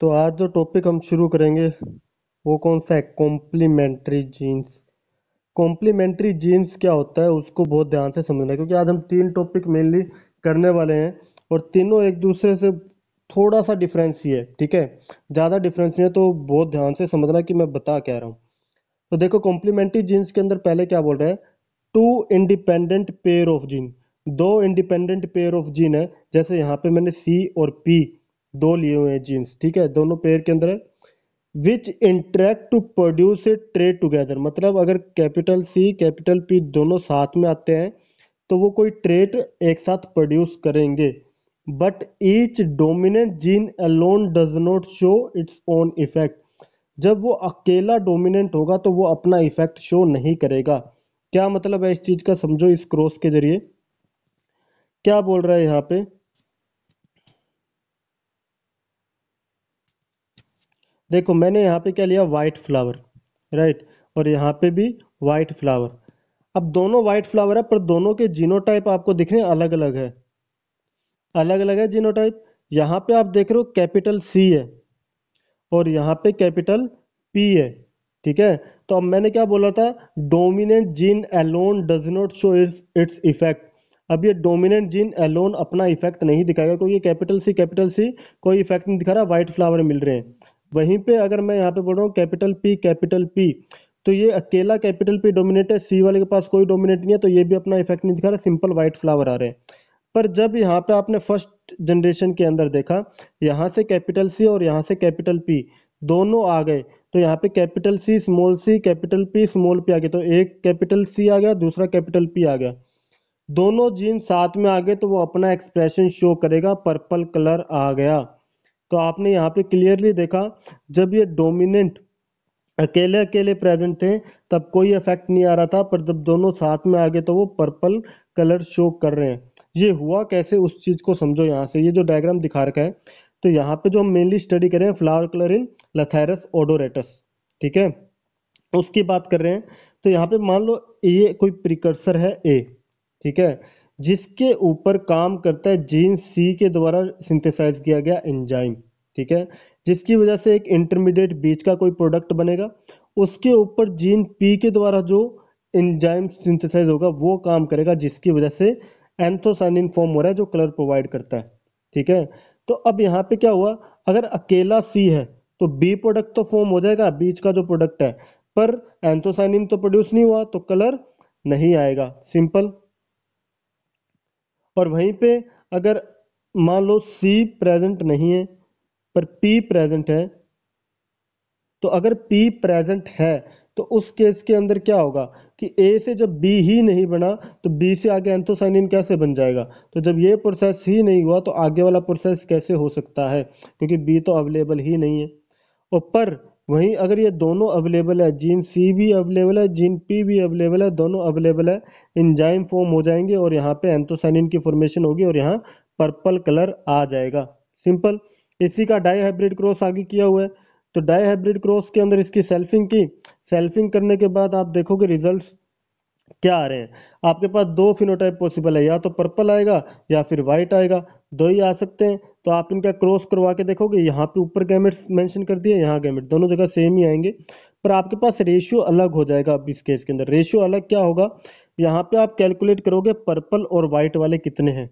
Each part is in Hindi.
तो आज जो टॉपिक हम शुरू करेंगे वो कौन सा है कॉम्प्लीमेंट्री जीन्स कॉम्प्लीमेंट्री जीन्स क्या होता है उसको बहुत ध्यान से समझना है क्योंकि आज हम तीन टॉपिक मेनली करने वाले हैं और तीनों एक दूसरे से थोड़ा सा डिफरेंस ही है ठीक है ज़्यादा डिफरेंस नहीं है तो बहुत ध्यान से समझना कि मैं बता क्या रहा हूँ तो देखो कॉम्प्लीमेंट्री जीन्स के अंदर पहले क्या बोल रहे हैं two independent pair of gene दो इंडिपेंडेंट पेयर ऑफ जीन है जैसे यहाँ पे मैंने सी और पी दो लिए हुए हैं जीन्स ठीक है दोनों पेयर के अंदर which interact to produce a trait together मतलब अगर कैपिटल सी कैपिटल पी दोनों साथ में आते हैं तो वो कोई ट्रेड एक साथ प्रोड्यूस करेंगे but each dominant gene alone does not show its own effect जब वो अकेला डोमिनेंट होगा तो वो अपना इफेक्ट शो नहीं करेगा क्या मतलब है इस चीज़ का समझो इस क्रॉस के जरिए क्या बोल रहा है यहाँ पे देखो मैंने यहाँ पे क्या लिया वाइट फ्लावर राइट और यहाँ पे भी वाइट फ्लावर अब दोनों वाइट फ्लावर है पर दोनों के जीनोटाइप आपको दिख रहे हैं अलग अलग है अलग अलग है जीनोटाइप यहाँ पे आप देख रहे हो कैपिटल सी है और यहाँ पे कैपिटल पी है ठीक है तो अब मैंने क्या बोला था dominant gene alone does not show its its effect अब ये डोमिनेंट जीन एलोन अपना इफेक्ट नहीं दिखाएगा क्योंकि कैपिटल सी कैपिटल सी कोई इफेक्ट नहीं दिखा रहा व्हाइट फ्लावर मिल रहे हैं वहीं पे अगर मैं यहाँ पे बोल रहा हूँ कैपिटल पी कैपिटल पी तो ये अकेला कैपिटल पी डोमिनेट है सी वाले के पास कोई डोमिनेट नहीं है तो ये भी अपना इफेक्ट नहीं दिखा रहा सिंपल व्हाइट फ्लावर आ रहे हैं पर जब यहाँ पे आपने फर्स्ट जनरेशन के अंदर देखा यहाँ से कैपिटल सी और यहाँ से कैपिटल पी दोनों आ गए तो यहाँ पे capital C small C capital P small P आ गए तो एक कैपिटल सी आ गया दूसरा कैपिटल पी आ गया दोनों जीन साथ में आ गए तो वो अपना एक्सप्रेशन शो करेगा पर्पल कलर आ गया तो आपने यहाँ पे क्लियरली देखा जब ये डोमिनेंट अकेले अकेले प्रेजेंट थे तब कोई इफेक्ट नहीं आ रहा था पर जब दोनों साथ में आ गए तो वो पर्पल कलर शो कर रहे हैं ये हुआ कैसे उस चीज़ को समझो यहाँ से ये जो डायग्राम दिखा रखा है तो यहाँ पे जो हम मेनली स्टडी कर रहे हैं flower colour in Lathyrus odoratus ठीक है उसकी बात कर रहे हैं तो यहाँ पे मान लो ये कोई प्रिकर्सर है ए ठीक है जिसके ऊपर काम करता है जीन सी के द्वारा सिंथेसाइज किया गया एंजाइम ठीक है जिसकी वजह से एक इंटरमीडिएट बीच का कोई प्रोडक्ट बनेगा उसके ऊपर जीन पी के द्वारा जो एंजाइम सिंथेसाइज होगा वो काम करेगा जिसकी वजह से एंथोसाइनिन फॉर्म हो रहा है जो कलर प्रोवाइड करता है ठीक है तो अब यहाँ पे क्या हुआ अगर अकेला सी है तो बी प्रोडक्ट तो फॉर्म हो जाएगा बीच का जो प्रोडक्ट है पर एंथोसाइनिन तो प्रोड्यूस नहीं हुआ तो कलर नहीं आएगा सिंपल और वहीं पे अगर मान लो सी प्रेजेंट नहीं है पर पी प्रेजेंट है तो अगर पी प्रेजेंट है तो उस केस के अंदर क्या होगा कि ए से जब बी ही नहीं बना तो बी से आगे एंथोसाइनिन कैसे बन जाएगा तो जब ये प्रोसेस ही नहीं हुआ तो आगे वाला प्रोसेस कैसे हो सकता है क्योंकि बी तो अवेलेबल ही नहीं है और पर वहीं अगर ये दोनों अवेलेबल है जीन सी भी अवेलेबल है जीन पी भी अवेलेबल है दोनों अवेलेबल है इंजाइम फॉर्म हो जाएंगे और यहाँ पे एंथोसाइनिन की फॉर्मेशन होगी और यहाँ पर्पल कलर आ जाएगा सिंपल इसी का डाई हाइब्रिड क्रॉस आगे किया हुआ है तो डाई हाइब्रिड क्रॉस के अंदर इसकी सेल्फिंग की सेल्फिंग करने के बाद आप देखोगे रिजल्ट क्या आ रहे हैं आपके पास दो फिनोटाइप पॉसिबल है या तो पर्पल आएगा या फिर वाइट आएगा दो ही आ सकते हैं तो आप इनका क्रॉस करवा के देखोगे यहाँ पे ऊपर गैमेट्स मेंशन कर दिए यहाँ गैमेट दोनों जगह सेम ही आएंगे पर आपके पास रेशियो अलग हो जाएगा अब इस केस के अंदर रेशियो अलग क्या होगा यहाँ पे आप कैलकुलेट करोगे पर्पल और वाइट वाले कितने हैं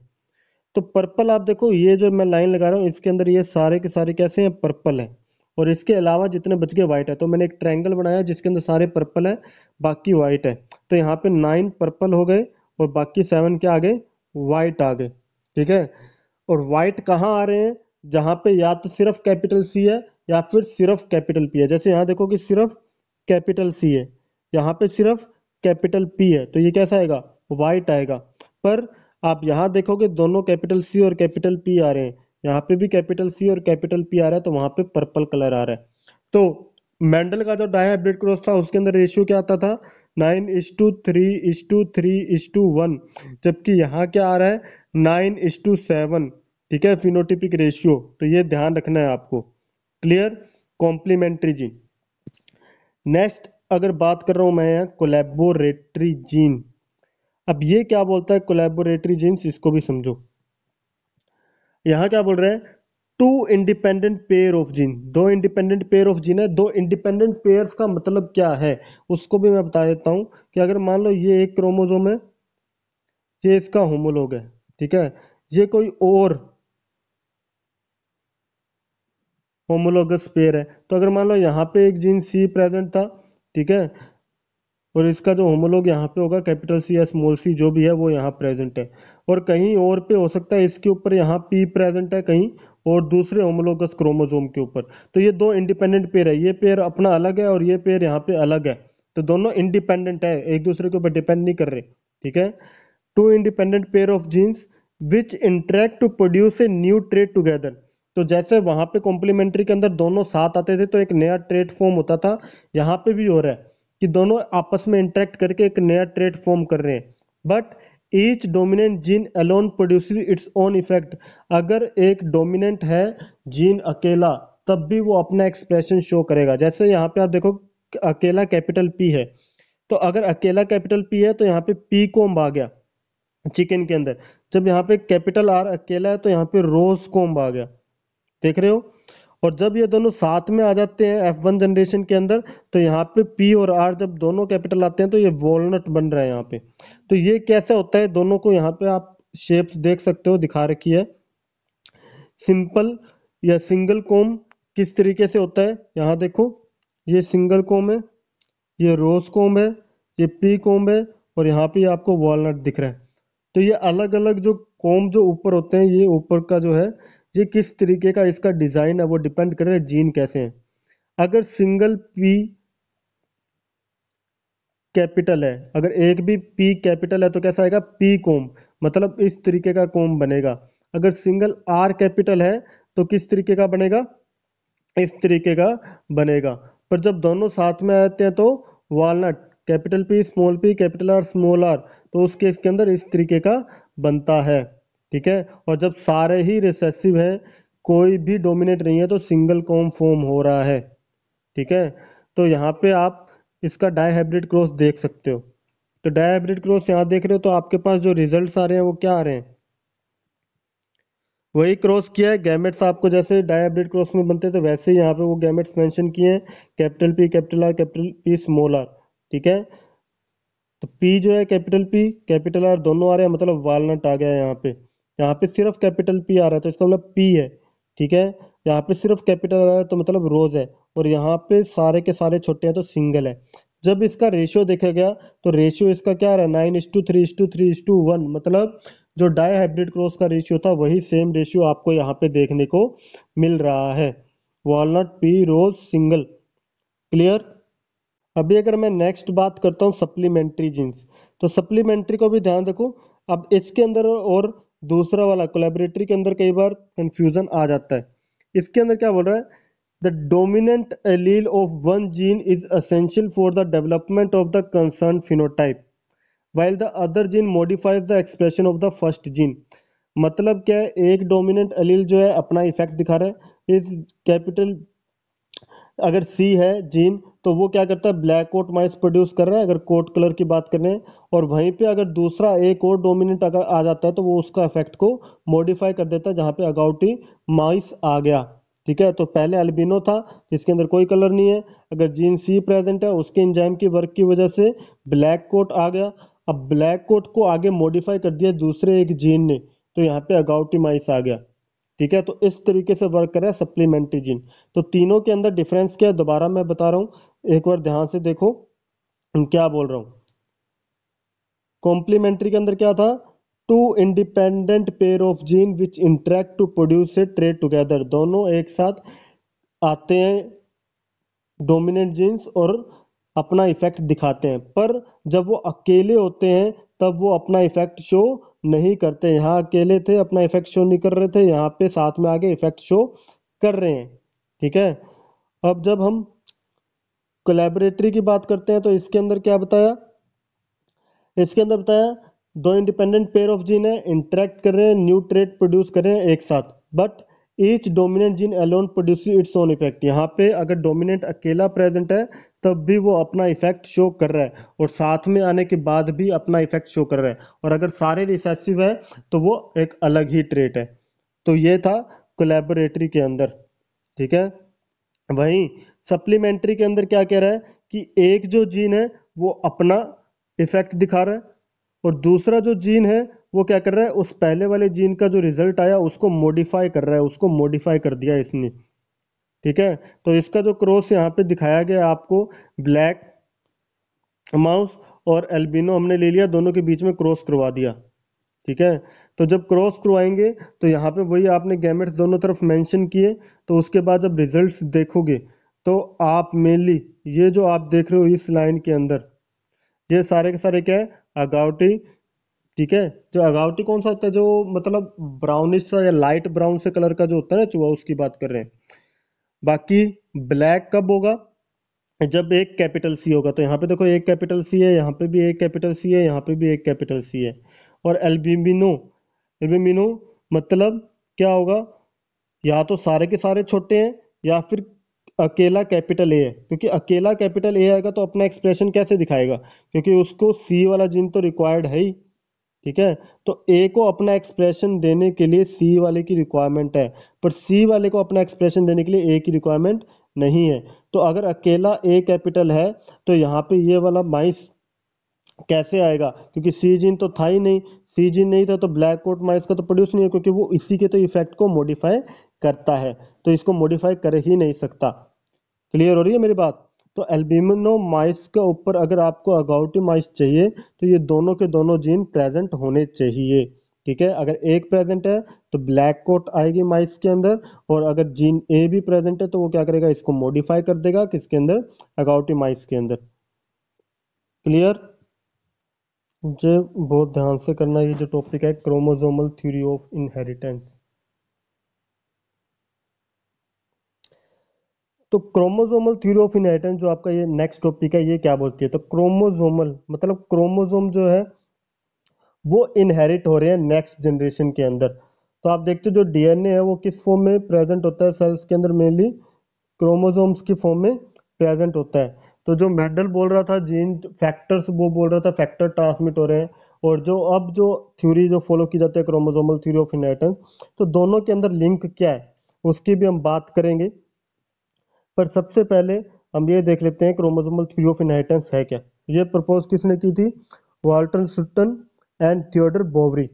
तो पर्पल आप देखो ये जो मैं लाइन लगा रहा हूँ इसके अंदर ये सारे के सारे कैसे हैं पर्पल हैं और इसके अलावा जितने बच गए वाइट है तो मैंने एक ट्रैंगल बनाया जिसके अंदर सारे पर्पल है बाकी वाइट है तो यहाँ पे नाइन पर्पल हो गए और बाकी सेवन क्या आ गए वाइट आ गए ठीक है और वाइट कहाँ आ रहे हैं जहाँ पे या तो सिर्फ कैपिटल सी है या फिर सिर्फ कैपिटल पी है जैसे यहाँ देखो कि सिर्फ कैपिटल सी है यहाँ पे सिर्फ कैपिटल पी है तो ये कैसा आएगा वाइट आएगा पर आप यहाँ देखोगे दोनों कैपिटल सी और कैपिटल पी आ रहे हैं यहाँ पे भी कैपिटल सी और कैपिटल पी आ रहा है तो वहाँ पे पर्पल कलर आ रहा है तो मेंडल का जो डायहाइब्रिड क्रॉस था उसके अंदर रेशियो क्या आता था nine is to three is to three is to one जबकि यहाँ क्या आ रहा है नाइन इज टू सेवन ठीक है फिनोटिपिक रेशियो तो ये ध्यान रखना है आपको क्लियर कॉम्प्लीमेंट्री जीन नेक्स्ट अगर बात कर रहा हूँ मैं कोलेबोरेटरी जीन अब ये क्या बोलता है कोलेबोरेटरी जीन्स इसको भी समझो यहाँ क्या बोल रहे हैं two independent pair of gene दो इंडिपेंडेंट पेयर ऑफ जीन है दो इंडिपेंडेंट पेयर का मतलब क्या है उसको भी मैं बता देता हूँ कि अगर मान लो ये एक क्रोमोजोम है ये इसका होमोलोग है ठीक है ये कोई और होमोलोगस पेयर है तो अगर मान लो यहाँ पे एक जीन सी प्रेजेंट था ठीक है और इसका जो होमोलोग यहाँ पे होगा कैपिटल सी या स्मॉल सी जो भी है वो यहाँ प्रेजेंट है और कहीं और पे हो सकता है इसके ऊपर यहाँ पी प्रेजेंट है कहीं और दूसरे होमोलोगस क्रोमोजोम के ऊपर तो ये दो इंडिपेंडेंट पेयर है ये पेयर अपना अलग है और ये पेयर यहाँ पे अलग है तो दोनों इंडिपेंडेंट है एक दूसरे के ऊपर डिपेंड नहीं कर रहे ठीक है two independent pair of genes which interact to produce a new trait together तो जैसे वहाँ पे कॉम्प्लीमेंट्री के अंदर दोनों साथ आते थे तो एक नया ट्रेड फॉर्म होता था यहाँ पे भी हो रहा है कि दोनों आपस में इंटरेक्ट करके एक नया ट्रेड फॉर्म कर रहे हैं but each dominant gene alone produce its own effect अगर एक डोमिनेंट है जीन अकेला तब भी वो अपना एक्सप्रेशन शो करेगा जैसे यहाँ पे आप देखो अकेला कैपिटल पी है तो अगर अकेला कैपिटल पी है तो यहाँ पे पी कोम्ब आ गया चिकन के अंदर जब यहाँ पे कैपिटल आर अकेला है तो यहाँ पे रोज कोम्ब आ गया देख रहे हो और जब ये दोनों साथ में आ जाते हैं एफ वन जनरेशन के अंदर तो यहाँ पे पी और आर जब दोनों कैपिटल आते हैं तो ये वॉलनट बन रहा है यहाँ पे तो ये कैसे होता है दोनों को यहाँ पे आप शेप देख सकते हो दिखा रखी है सिंपल या सिंगल कोम किस तरीके से होता है यहाँ देखो ये सिंगल कोम है ये रोज कोम है ये पी कोम है और यहाँ पे आपको वॉलनट दिख रहा है तो ये अलग अलग जो कोम जो ऊपर होते हैं ये ऊपर का जो है जी किस तरीके का इसका डिज़ाइन है वो डिपेंड कर रहा है जीन कैसे हैं अगर सिंगल पी कैपिटल है अगर एक भी पी कैपिटल है तो कैसा आएगा पी कोम मतलब इस तरीके का कोम बनेगा अगर सिंगल आर कैपिटल है तो किस तरीके का बनेगा इस तरीके का बनेगा पर जब दोनों साथ में आते हैं तो walnut capital P small P capital R small R तो उसके इसके अंदर इस तरीके का बनता है ठीक है और जब सारे ही रिसेसिव हैं कोई भी डोमिनेट नहीं है तो सिंगल कॉम फॉर्म हो रहा है ठीक है तो यहाँ पे आप इसका डायहाइब्रिड क्रॉस देख सकते हो तो डायहाइब्रिड क्रॉस यहाँ देख रहे हो तो आपके पास जो रिजल्ट आ रहे हैं वो क्या आ रहे हैं वही क्रॉस किया है गैमेट्स आपको जैसे डायहाइब्रिड क्रॉस में बनते थे तो वैसे ही यहाँ पे वो गैमेट्स मेंशन किए हैं capital P capital R capital P small R ठीक है तो पी जो है कैपिटल पी कैपिटल आर दोनों आ रहे हैं मतलब वालनट आ गया है यहाँ पे यहाँ पे सिर्फ कैपिटल पी आ रहा है तो इसका मतलब पी है ठीक है यहाँ पे सिर्फ कैपिटल आ रहा है तो मतलब रोज है और यहाँ पे सारे के सारे छोटे हैं तो सिंगल है जब इसका रेशियो देखा गया तो रेशियो इसका क्या रहा nine is to three is to three is to one मतलब जो डाई हाइब्रिड क्रॉस का रेशियो था वही सेम रेशियो आपको यहाँ पे देखने को मिल रहा है walnut pea rose single clear अभी अगर मैं नेक्स्ट बात करता हूँ सप्लीमेंट्री जीन्स तो सप्लीमेंट्री को भी ध्यान रखो अब इसके अंदर और दूसरा वाला कोलेबरेटरी के अंदर कई बार कंफ्यूजन आ जाता है इसके अंदर क्या बोल रहा है the dominant allele of one gene is essential for the development of the concern phenotype while the other gene modifies the expression of the first gene मतलब क्या है एक डोमिनेंट अलील जो है अपना इफेक्ट दिखा रहा है इस कैपिटल अगर सी है जीन तो वो क्या करता है ब्लैक कोट माइस प्रोड्यूस कर रहा है अगर कोट कलर की बात करें और वहीं पे अगर दूसरा एक और डोमिनेंट अगर आ जाता है तो वो उसका इफेक्ट को मॉडिफाई कर देता है जहाँ पे अगाउटी माइस आ गया ठीक है तो पहले एल्बिनो था जिसके अंदर कोई कलर नहीं है अगर जीन सी प्रेजेंट है उसके इंजाइम की वर्क की वजह से ब्लैक कोट आ गया अब ब्लैक कोट को आगे मॉडिफाई कर दिया दूसरे एक जीन ने तो यहाँ पे अगाउटी माइस आ गया ठीक है तो इस तरीके से वर्क कर रहा है सप्लीमेंट्री जीन तो तीनों के अंदर डिफरेंस क्या है दोबारा मैं बता रहा हूँ एक बार ध्यान से देखो क्या बोल रहा हूं कॉम्प्लीमेंट्री के अंदर क्या था two independent pair of gene which interact to produce a trait together दोनों एक साथ आते हैं डोमिनेंट जीन्स और अपना इफेक्ट दिखाते हैं पर जब वो अकेले होते हैं तब वो अपना इफेक्ट शो नहीं करते यहाँ अकेले थे अपना इफेक्ट शो नहीं कर रहे थे यहाँ पे साथ में आगे इफेक्ट शो कर रहे हैं ठीक है अब जब हम कोलेबरेटरी की बात करते हैं तो इसके अंदर क्या बताया इसके अंदर बताया दो इंडिपेंडेंट पेयर ऑफ जीन है इंटरेक्ट कर रहे हैं न्यू ट्रेड प्रोड्यूस कर रहे हैं एक साथ but each dominant gene alone produce its own effect यहाँ पे अगर डोमिनेंट अकेला प्रेजेंट है तब भी वो अपना इफेक्ट शो कर रहा है और साथ में आने के बाद भी अपना इफेक्ट शो कर रहा है और अगर सारे रिसेसिव है तो वो एक अलग ही ट्रेट है तो ये था कोलेबोरेटरी के अंदर ठीक है वहीं सप्लीमेंट्री के अंदर क्या कह रहा है कि एक जो जीन है वो अपना इफेक्ट दिखा रहा है और दूसरा जो जीन है वो क्या कर रहा है उस पहले वाले जीन का जो रिजल्ट आया उसको मॉडिफाई कर रहा है उसको मॉडिफाई कर दिया इसने ठीक है तो इसका जो क्रॉस यहाँ पे दिखाया गया आपको ब्लैक माउस और एल्बिनो हमने ले लिया दोनों के बीच में क्रॉस करवा दिया ठीक है तो जब क्रॉस करवाएंगे तो यहाँ पे वही आपने गैमेट्स दोनों तरफ मेंशन किए तो उसके बाद जब रिजल्ट्स देखोगे तो आप मेनली ये जो आप देख रहे हो इस लाइन के अंदर ये सारे के सारे क्या है अगावटी ठीक है जो अगावटी कौन सा होता है जो मतलब ब्राउनिश सा या लाइट ब्राउन से कलर का जो होता है ना चूहा उसकी बात कर रहे हैं बाकी ब्लैक कब होगा जब एक कैपिटल सी होगा तो यहाँ पे देखो एक कैपिटल सी है यहाँ पे भी एक कैपिटल सी है यहाँ पे भी एक कैपिटल सी है और एल्बिमिनो एल्बिमिनो मतलब क्या होगा या तो सारे के सारे छोटे हैं या फिर अकेला कैपिटल ए है क्योंकि अकेला कैपिटल ए आएगा तो अपना एक्सप्रेशन कैसे दिखाएगा क्योंकि उसको सी वाला जीन तो रिक्वायर्ड है ही ठीक है तो ए को अपना एक्सप्रेशन देने के लिए सी वाले की रिक्वायरमेंट है पर सी वाले को अपना एक्सप्रेशन देने के लिए ए की रिक्वायरमेंट नहीं है तो अगर अकेला ए कैपिटल है तो यहाँ पे ये वाला माइस कैसे आएगा क्योंकि सी जीन तो था ही नहीं सी जीन नहीं था तो ब्लैक कोट माइस का तो प्रोड्यूस नहीं है क्योंकि वो इसी के तो इफेक्ट को मॉडिफाई करता है तो इसको मॉडिफाई कर ही नहीं सकता क्लियर हो रही है मेरी बात तो एल्बिमिनो माइस के ऊपर अगर आपको अगाउटी माइस चाहिए तो ये दोनों के दोनों जीन प्रेजेंट होने चाहिए ठीक है अगर एक प्रेजेंट है तो ब्लैक कोट आएगी माइस के अंदर और अगर जीन ए भी प्रेजेंट है तो वो क्या करेगा इसको मॉडिफाई कर देगा किसके अंदर अगाउटी माइस के अंदर क्लियर जो बहुत ध्यान से करना ये जो टॉपिक है क्रोमोजोमल थ्योरी ऑफ इनहेरिटेंस तो क्रोमोजोमल थ्योरी ऑफ इनहेरिटेंस जो आपका ये नेक्स्ट टॉपिक है ये क्या बोलती है तो क्रोमोजोमल मतलब क्रोमोजोम जो है वो इनहेरिट हो रहे हैं नेक्स्ट जनरेशन के अंदर तो आप देखते हो जो डीएनए है वो किस फॉर्म में प्रेजेंट होता है सेल्स के अंदर मेनली क्रोमोजोम्स की फॉर्म में प्रेजेंट होता है तो जो मेडल बोल रहा था जीन फैक्टर्स वो बोल रहा था फैक्टर ट्रांसमिट हो रहे हैं और जो अब जो थ्योरी जो फॉलो की जाती है क्रोमोजोमल थ्योरी ऑफ इनहेरिटेंस तो दोनों के अंदर लिंक क्या है उसकी भी हम बात करेंगे पर सबसे पहले हम ये देख लेते हैं क्रोमोजोमल थ्री ऑफ इनहेरिटेंस है क्या ये प्रपोज किसने की थी Walton Sutton and Theodore Boveri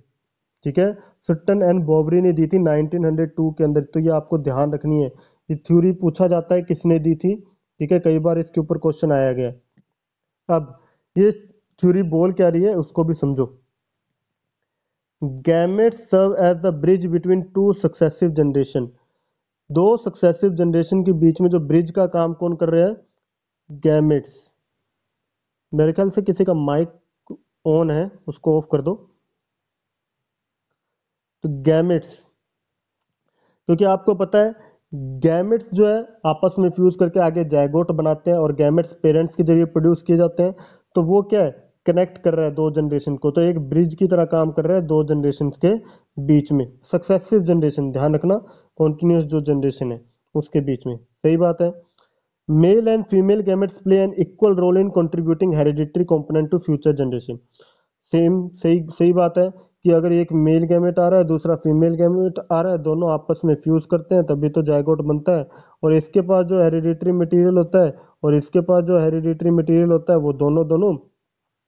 ठीक है सुट्टन एंड बोवरी ने दी थी 1902 के अंदर तो ये आपको ध्यान रखनी है ये थ्योरी पूछा जाता है किसने दी थी ठीक है कई बार इसके ऊपर क्वेश्चन आया गया अब ये थ्योरी बोल क्या रही है उसको भी समझो gamete serve as the bridge between two successive generation दो सक्सेसिव जनरेशन के बीच में जो ब्रिज का काम कौन कर रहे हैं गैमेट्स मेरे ख्याल से किसी का माइक ऑन है उसको ऑफ कर दो तो गैमेट्स क्योंकि आपको पता है गैमेट्स जो है आपस में फ्यूज करके आगे जैगोट बनाते हैं और गैमेट्स पेरेंट्स के जरिए प्रोड्यूस किए जाते हैं तो वो क्या है कनेक्ट कर रहा है दो जनरेशन को तो एक ब्रिज की तरह काम कर रहा है दो जनरेशन के बीच में सक्सेसिव जनरेशन ध्यान रखना कॉन्टिन्यूस जो जनरेशन है उसके बीच में सही बात है male and female gametes play an equal role in contributing hereditary component to future generation same सही सही बात है कि अगर एक मेल गैमेट आ रहा है दूसरा फीमेल गैमेट आ रहा है दोनों आपस में फ्यूज करते हैं तभी तो जायकोट बनता है और इसके पास जो हेरिडिटरी मटेरियल होता है और इसके पास जो हेरिडिटरी मटेरियल होता है वो दोनों दोनों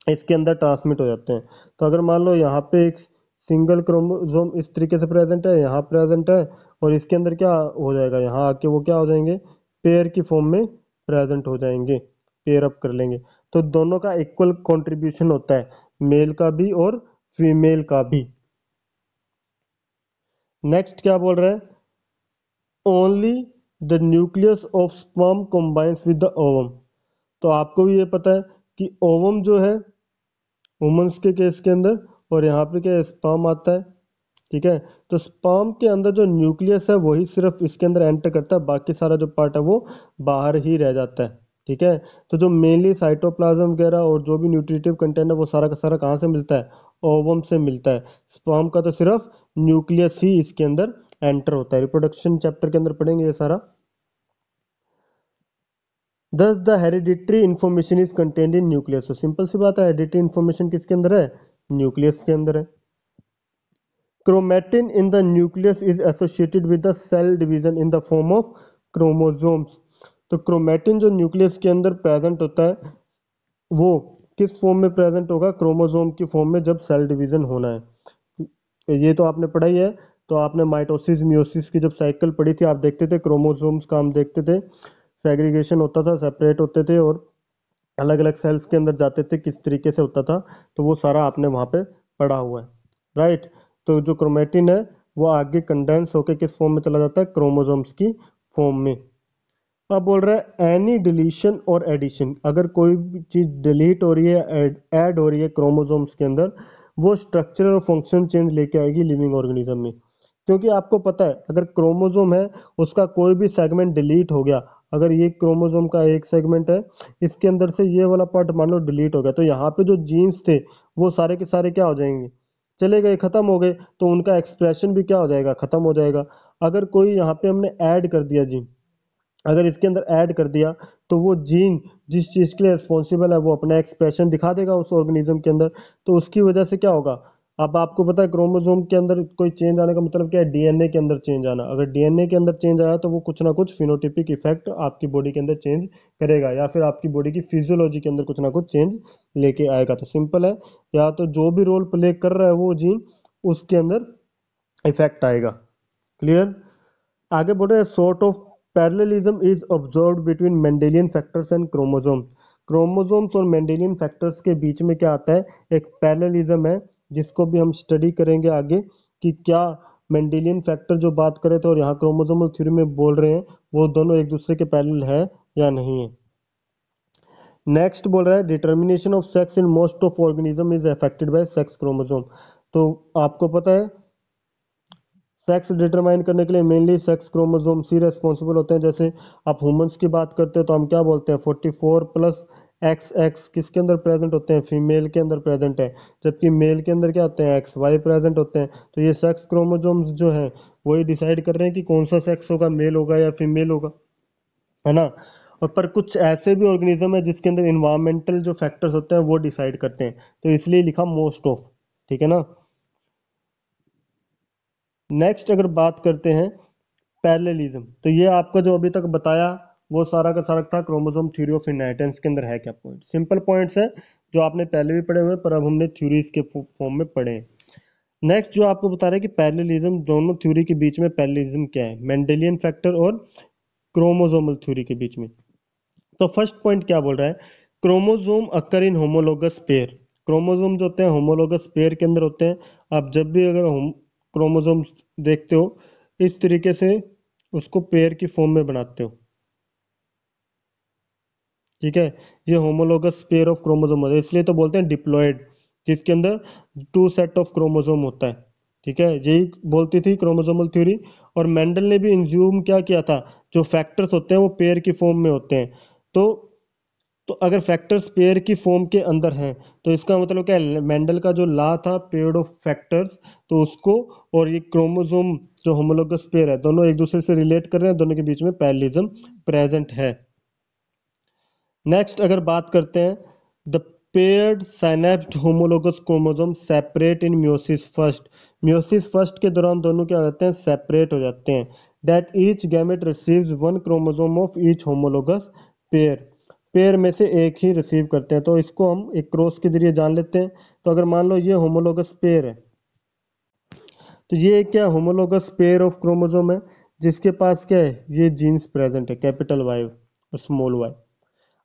इसके अंदर ट्रांसमिट हो जाते हैं तो अगर मान लो यहाँ पे एक सिंगल क्रोमोजोम इस तरीके से प्रेजेंट है यहाँ प्रेजेंट है और इसके अंदर क्या हो जाएगा यहाँ आके वो क्या हो जाएंगे पेयर की फॉर्म में प्रेजेंट हो जाएंगे पेयर अप कर लेंगे तो दोनों का इक्वल कंट्रीब्यूशन होता है मेल का भी और फीमेल का भी नेक्स्ट क्या बोल रहे हैं only the nucleus of sperm combines with the ovum तो आपको भी ये पता है कि ओवम जो है वुमन्स के केस के अंदर और यहाँ पे क्या स्पाम आता है ठीक है तो स्पाम के अंदर जो न्यूक्लियस है वही सिर्फ इसके अंदर एंटर करता है बाकी सारा जो पार्ट है वो बाहर ही रह जाता है ठीक है तो जो मेनली साइटोप्लाज्म वगैरह और जो भी न्यूट्रिटिव कंटेंट है वो सारा का सारा कहाँ से मिलता है ओवम से मिलता है स्पाम का तो सिर्फ न्यूक्लियस ही इसके अंदर एंटर होता है रिप्रोडक्शन चैप्टर के अंदर पढ़ेंगे ये सारा thus the hereditary information is contained in nucleus तो सिंपल सी बात है हेरिडिट्री इन्फॉर्मेशन किसके अंदर है न्यूक्लियस के अंदर है chromatin in the nucleus is associated with the cell division in the form of chromosomes तो क्रोमेटिन जो न्यूक्लियस के अंदर प्रेजेंट होता है वो किस फॉर्म में प्रेजेंट होगा क्रोमोजोम की फॉर्म में जब सेल डिवीजन होना है तो ये तो आपने पढ़ा ही है तो आपने माइटोसिस मियोसिस की जब साइकिल पढ़ी थी आप देखते थे क्रोमोजोम्स का हम देखते थे सेग्रीगेशन होता था सेपरेट होते थे और अलग अलग सेल्स के अंदर जाते थे किस तरीके से होता था तो वो सारा आपने वहाँ पे पढ़ा हुआ है राइट तो जो क्रोमेटिन है वो आगे कंडेंस होकर किस फॉर्म में चला जाता है क्रोमोजोम्स की फॉर्म में अब बोल रहा है एनी डिलीशन और एडिशन अगर कोई भी चीज़ डिलीट हो रही है ऐड हो रही है क्रोमोजोम्स के अंदर वो स्ट्रक्चर और फंक्शन चेंज लेके आएगी लिविंग ऑर्गेनिज्म में क्योंकि आपको पता है अगर क्रोमोजोम है उसका कोई भी सेगमेंट डिलीट हो गया अगर ये क्रोमोजोम का एक सेगमेंट है इसके अंदर से ये वाला पार्ट मान लो डिलीट हो गया तो यहाँ पे जो जीन्स थे वो सारे के सारे क्या हो जाएंगे चले गए ख़त्म हो गए तो उनका एक्सप्रेशन भी क्या हो जाएगा ख़त्म हो जाएगा अगर कोई यहाँ पे हमने ऐड कर दिया जीन अगर इसके अंदर ऐड कर दिया तो वो जीन जिस चीज़ के लिए रिस्पॉन्सिबल है वो अपना एक्सप्रेशन दिखा देगा उस ऑर्गेनिज्म के अंदर तो उसकी वजह से क्या होगा अब आपको पता है क्रोमोसोम के अंदर कोई चेंज आने का मतलब क्या है डीएनए के अंदर चेंज आना अगर डीएनए के अंदर चेंज आया तो वो कुछ ना कुछ फिनोटिपिक इफेक्ट आपकी बॉडी के अंदर चेंज करेगा या फिर आपकी बॉडी की फिजियोलॉजी के अंदर कुछ ना कुछ चेंज लेके आएगा तो सिंपल है या तो जो भी रोल प्ले कर रहा है वो जीन उसके अंदर इफेक्ट आएगा क्लियर आगे बोल रहे हैं sort of parallelism is observe between Mendelian factors and chromosome chromosomes और मेंडेलियन फैक्टर्स के बीच में क्या आता है एक पैरलिज्म है जिसको भी हम स्टडी करेंगे आगे कि क्या मेंडेलियन फैक्टर जो बात करें थे और यहाँ क्रोमोजोमल थ्योरी में बोल रहे हैं वो दोनों एक दूसरे के पैरेलल है या नहीं है नेक्स्ट बोल रहा है determination of sex in most of organism is affected by sex chromosome तो आपको पता है सेक्स डिटरमाइन करने के लिए मेनली सेक्स क्रोमोजोम्स सी रेस्पॉन्सिबल होते हैं जैसे आप ह्यूमंस की बात करते हैं तो हम क्या बोलते हैं 44 प्लस एक्स एक्स किसके अंदर प्रेजेंट होते हैं फीमेल के अंदर प्रेजेंट है जबकि मेल के अंदर क्या होते हैं एक्स वाई प्रेजेंट होते हैं तो ये सेक्स क्रोमोजोम्स जो हैं वही डिसाइड कर रहे हैं कि कौन सा सेक्स होगा मेल होगा या फीमेल होगा है ना और पर कुछ ऐसे भी ऑर्गेनिज्म है जिसके अंदर इन्वायरमेंटल जो फैक्टर्स होते हैं वो डिसाइड करते हैं तो इसलिए लिखा मोस्ट ऑफ ठीक है ना नेक्स्ट अगर बात करते हैं पैरेललिज्म तो ये आपका जो अभी तक बताया वो सारा का सारा था क्रोमोसोम थ्योरी ऑफ इनहेरिटेंस के अंदर है क्या पॉइंट सिंपल पॉइंट्स हैं जो आपने पहले भी पढ़े हुए पर अब हमने थ्योरीज के फॉर्म में पढ़े नेक्स्ट जो आपको बता रहे हैं कि पैरेलिज्म दोनों थ्योरी के बीच में पैरेलिज्म क्या है मेंडेलियन फैक्टर और क्रोमोजोमल थ्योरी के बीच में तो फर्स्ट पॉइंट क्या बोल रहा है chromosome occur in homologous pair chromosome जो होते हैं होमोलोगस पेयर के अंदर होते हैं आप जब भी अगर क्रोमोजोम देखते हो इस तरीके से उसको पेयर की फॉर्म में बनाते हो ठीक है ये होमोलोगस पेयर ऑफ क्रोमोजोम होता है इसलिए तो बोलते हैं डिप्लॉयड जिसके अंदर टू सेट ऑफ क्रोमोजोम होता है ठीक है यही बोलती थी क्रोमोजोमल थ्योरी और मेंडल ने भी इंज्यूम क्या किया था जो फैक्टर्स होते हैं वो पेयर की फॉर्म में होते हैं तो तो अगर फैक्टर्स पेयर की फॉर्म के अंदर हैं तो इसका मतलब क्या है मेंडल का जो ला था पेयर ऑफ फैक्टर्स तो उसको और ये क्रोमोजोम जो होमोलोगस पेयर है दोनों एक दूसरे से रिलेट कर रहे हैं दोनों के बीच में पैरलिज्म प्रेजेंट है नेक्स्ट अगर बात करते हैं the paired synapsed homologous chromosome separate in meiosis first meiosis first के दौरान दोनों क्या हो जाते हैं सेपरेट हो जाते हैं that each gamete receive one chromosome of each homologous pair pair में से एक ही रिसीव करते हैं तो इसको हम एक क्रॉस के जरिए जान लेते हैं तो अगर मान लो ये होमोलोगस पेयर है तो ये क्या होमोलोगस पेयर ऑफ क्रोमोजोम है जिसके पास क्या है ये जीन्स प्रेजेंट है कैपिटल वाई और स्मॉल वाई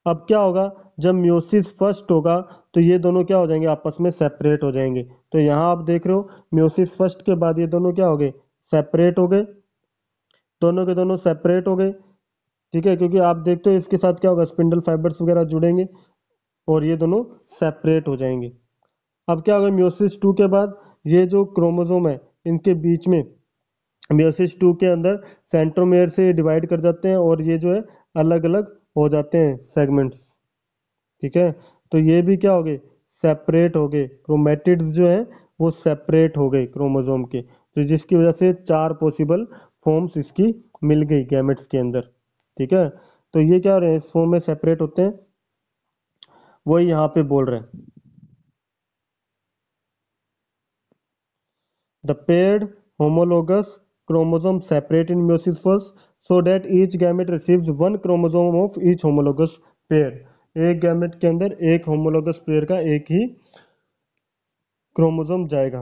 अब क्या होगा जब म्योसिस फर्स्ट होगा तो ये दोनों क्या हो जाएंगे आपस में सेपरेट हो जाएंगे तो यहाँ आप देख रहे हो म्योसिस फर्स्ट के बाद ये दोनों क्या हो गए सेपरेट हो गए दोनों के दोनों सेपरेट हो गए ठीक है क्योंकि आप देखते हो इसके साथ क्या होगा स्पिंडल फाइबर्स वगैरह जुड़ेंगे और ये दोनों सेपरेट हो जाएंगे अब क्या होगा म्योसिस टू के बाद ये जो क्रोमोजोम है इनके बीच में म्योसिस टू के अंदर सेंट्रोमेयर से डिवाइड कर जाते हैं और ये जो है अलग अलग हो जाते हैं सेगमेंट्स ठीक है तो ये भी क्या हो गए सेपरेट हो गए क्रोमेटिड्स जो है वो सेपरेट हो गए क्रोमोजोम के तो जिसकी वजह से चार पॉसिबल फॉर्म्स इसकी मिल गई गैमेट्स के अंदर ठीक है तो ये क्या हो रहे हैं इस फॉर्म में सेपरेट होते हैं वही यहाँ पे बोल रहे हैं the paired homologous chromosome separate in meiosis first so that each gamete receives one chromosome of each homologous pair एक गैमेट के अंदर एक होमोलोगस पेयर का एक ही क्रोमोजोम जाएगा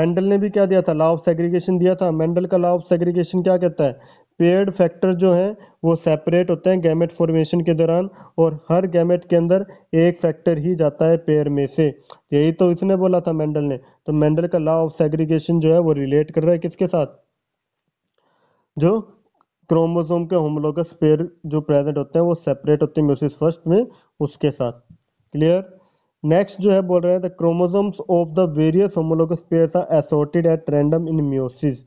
मेंडल ने भी क्या दिया था लॉ ऑफ सेग्रीगेशन दिया था मेंडल का लॉ ऑफ सेग्रीगेशन क्या कहता है पेयर्ड फैक्टर जो है वो सेपरेट होते हैं गैमेट फॉर्मेशन के दौरान और हर गैमेट के अंदर एक फैक्टर ही जाता है पेयर में से यही तो इसने बोला था मेंडल ने तो मेंडल का लॉ ऑफ सेग्रीगेशन जो है वो रिलेट कर रहा है किसके साथ जो क्रोमोसोम के होमोलोगस पेयर जो प्रेजेंट होते हैं वो सेपरेट होते हैं म्यूसिस फर्स्ट में उसके साथ क्लियर नेक्स्ट जो है बोल रहे हैं the chromosomes of the various homologous pair are assorted at random in meiosis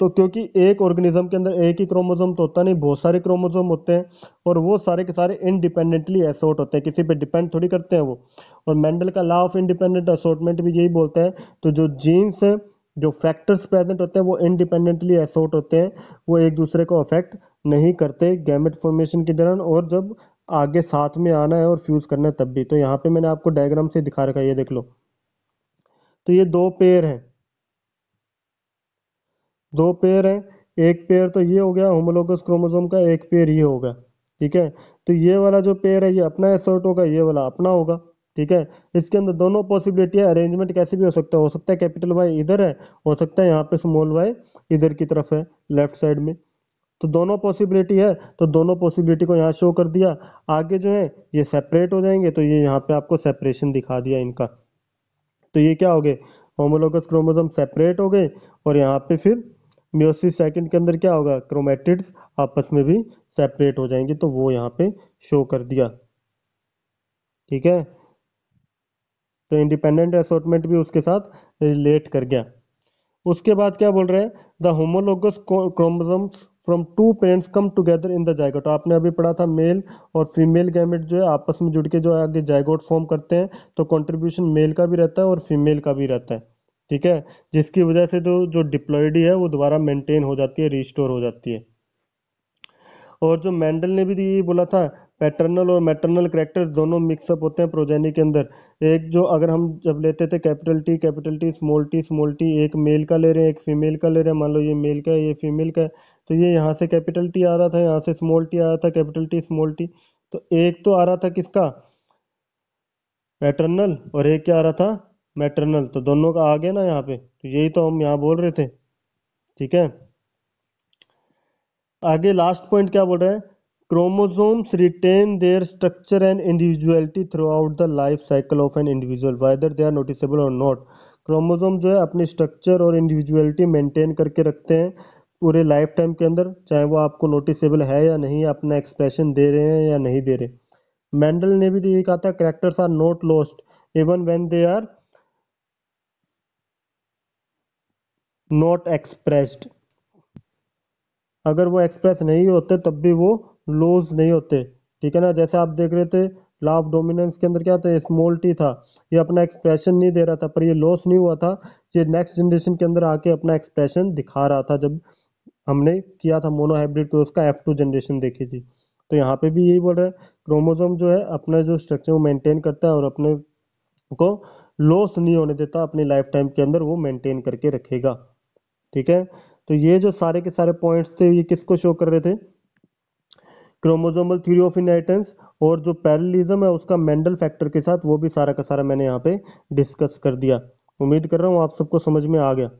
तो क्योंकि एक ऑर्गेनिज्म के अंदर एक ही क्रोमोसोम तो होता नहीं बहुत सारे क्रोमोसोम होते हैं और वो सारे के सारे इंडिपेंडेंटली एसोर्ट होते हैं किसी पे डिपेंड थोड़ी करते हैं वो और मेंडल का लॉ ऑफ इंडिपेंडेंट असोर्टमेंट भी यही बोलता है तो जो जीन्स हैं जो फैक्टर्स प्रेजेंट होते हैं वो इंडिपेंडेंटली एसोट होते हैं वो एक दूसरे को अफेक्ट नहीं करते गैमेट फॉर्मेशन के दौरान और जब आगे साथ में आना है और फ्यूज़ करना है तब भी तो यहाँ पे मैंने आपको डायग्राम से दिखा रखा है ये देख लो तो ये दो पेयर हैं दो पेयर हैं एक पेयर तो ये हो गया होमोलोगस क्रोमोजोम का एक पेयर ये होगा ठीक है तो ये वाला जो पेयर है ये अपना एसोट होगा ये वाला अपना होगा ठीक है इसके अंदर दोनों पॉसिबिलिटी है अरेंजमेंट कैसे भी हो सकता है हो सकता है कैपिटल वाई इधर है हो सकता है यहाँ पे स्मॉल वाई इधर की तरफ है लेफ्ट साइड में तो दोनों पॉसिबिलिटी है तो दोनों पॉसिबिलिटी को यहाँ शो कर दिया आगे जो है ये सेपरेट हो जाएंगे तो ये यहाँ पे आपको सेपरेशन दिखा दिया इनका तो ये क्या हो गए होमोलोगस क्रोमोजोम सेपरेट हो गए और यहाँ पे फिर म्योसिस सेकंड के अंदर क्या होगा क्रोमेटिड्स आपस में भी सेपरेट हो जाएंगे तो वो यहाँ पे शो कर दिया ठीक है तो इंडिपेंडेंट असोटमेंट भी उसके साथ रिलेट कर गया उसके बाद क्या बोल रहे हैं the homologous chromosomes from two parents come together in the zygote आपने अभी पढ़ा था मेल और फीमेल गैमेट जो है आपस में जुड़ के जो आगे जायगोट फॉर्म करते हैं तो कंट्रीब्यूशन मेल का भी रहता है और फीमेल का भी रहता है ठीक है जिसकी वजह से तो जो जो डिप्लॉयडी है वो दोबारा मेंटेन हो जाती है रिस्टोर हो जाती है और जो मैंडल ने भी ये बोला था पैटर्नल और मैटर्नल करेक्टर्स दोनों मिक्सअप होते हैं प्रोजेनी के अंदर एक जो अगर हम जब लेते थे capital T capital T small T small T एक मेल का ले रहे हैं एक फीमेल का ले रहे हैं मान लो ये मेल का है ये फीमेल का है तो ये यहाँ से कैपिटल टी आ रहा था यहाँ से स्मॉल टी आ रहा था कैपिटल टी स्मॉल टी तो एक तो आ रहा था किसका पैटर्नल और एक क्या आ रहा था मैटर्नल तो दोनों का आ गया ना यहाँ पे तो यही तो हम यहाँ बोल रहे थे ठीक है आगे लास्ट पॉइंट क्या बोल रहे हैं chromosomes retain their structure and individuality throughout the life cycle of an individual whether they are noticeable और नॉट क्रोमोसोम जो है अपनी स्ट्रक्चर और इंडिविजुअलिटी मेंटेन करके रखते हैं पूरे लाइफ टाइम के अंदर चाहे वो आपको नोटिसेबल है या नहीं अपना एक्सप्रेशन दे रहे हैं या नहीं दे रहे मैंडल ने भी तो ये कहा था characters are not lost even when they are not expressed अगर वो एक्सप्रेस नहीं होते तब भी वो लूज नहीं होते ठीक है ना जैसे आप देख रहे थे लाफ डोमिनेंस के अंदर क्या था स्मॉल टी था ये अपना एक्सप्रेशन नहीं दे रहा था पर ये लॉस नहीं हुआ था ये नेक्स्ट जनरेशन के अंदर आके अपना एक्सप्रेशन दिखा रहा था जब हमने किया था मोनोहाइब्रिड तो उसका एफ टू जनरेशन देखी थी तो यहाँ पे भी यही बोल रहा है क्रोमोजोम जो है अपना जो स्ट्रक्चर वो मेंटेन करता है और अपने को लॉस नहीं होने देता अपनी लाइफ टाइम के अंदर वो मेंटेन करके रखेगा ठीक है तो ये जो सारे के सारे पॉइंट्स थे ये किसको शो कर रहे थे क्रोमोजोमल थ्योरी ऑफ इनहेरिटेंस और जो पैरलिज्म है उसका मेंडल फैक्टर के साथ वो भी सारा का सारा मैंने यहाँ पे डिस्कस कर दिया उम्मीद कर रहा हूँ आप सबको समझ में आ गया